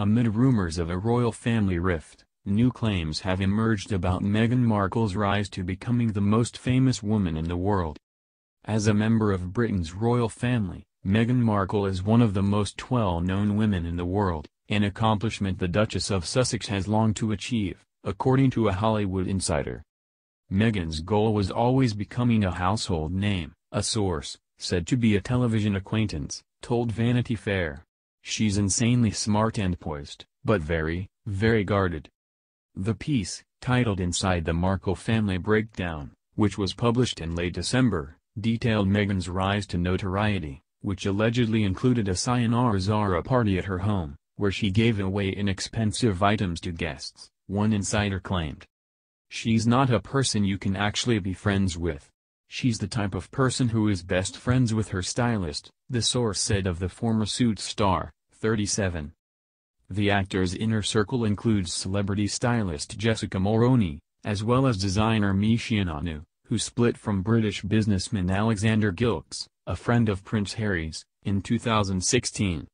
Amid rumors of a royal family rift, new claims have emerged about Meghan Markle's rise to becoming the most famous woman in the world. As a member of Britain's royal family, Meghan Markle is one of the most well-known women in the world, an accomplishment the Duchess of Sussex has longed to achieve, according to a Hollywood insider. Meghan's goal was always becoming a household name, a source, said to be a television acquaintance, told Vanity Fair. She's insanely smart and poised, but very, very guarded. The piece, titled Inside the Markle Family Breakdown, which was published in late December, detailed Meghan's rise to notoriety, which allegedly included a sayonara Zara party at her home, where she gave away inexpensive items to guests, one insider claimed. She's not a person you can actually be friends with. She's the type of person who is best friends with her stylist, the source said of the former Suits star, 37. The actor's inner circle includes celebrity stylist Jessica Moroni, as well as designer Michiananu, who split from British businessman Alexander Gilks, a friend of Prince Harry's, in 2016.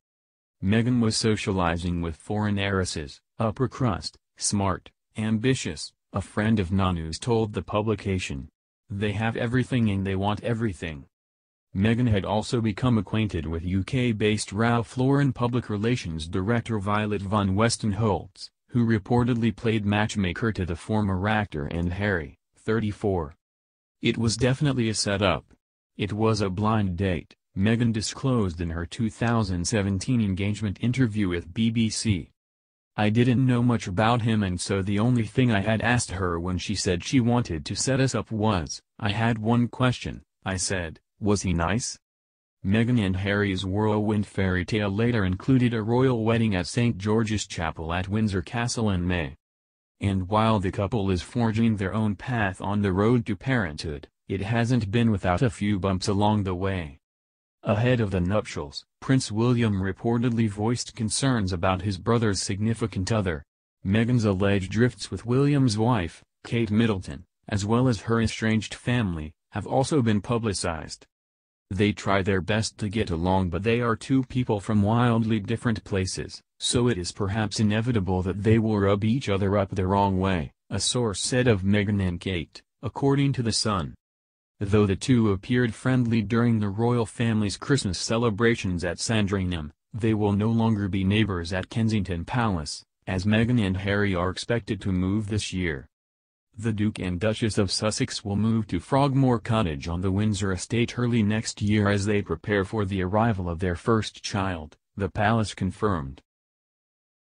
Meghan was socializing with foreign heiresses, upper crust, smart, ambitious, a friend of Nanu's told the publication. They have everything and they want everything. Meghan had also become acquainted with UK-based Ralph Lauren public relations director Violet von Westenholz, who reportedly played matchmaker to the former actor and Harry, 34. It was definitely a setup. It was a blind date, Meghan disclosed in her 2017 engagement interview with BBC. I didn't know much about him and so the only thing I had asked her when she said she wanted to set us up was, I had one question, I said, was he nice? Meghan and Harry's whirlwind fairy tale later included a royal wedding at St. George's Chapel at Windsor Castle in May. And while the couple is forging their own path on the road to parenthood, it hasn't been without a few bumps along the way. Ahead of the nuptials, Prince William reportedly voiced concerns about his brother's significant other. Meghan's alleged drifts with William's wife, Kate Middleton, as well as her estranged family, have also been publicized. They try their best to get along but they are two people from wildly different places, so it is perhaps inevitable that they will rub each other up the wrong way, a source said of Meghan and Kate, according to The Sun. Though the two appeared friendly during the royal family's Christmas celebrations at Sandringham, they will no longer be neighbors at Kensington Palace, as Meghan and Harry are expected to move this year. The Duke and Duchess of Sussex will move to Frogmore Cottage on the Windsor estate early next year as they prepare for the arrival of their first child, the palace confirmed.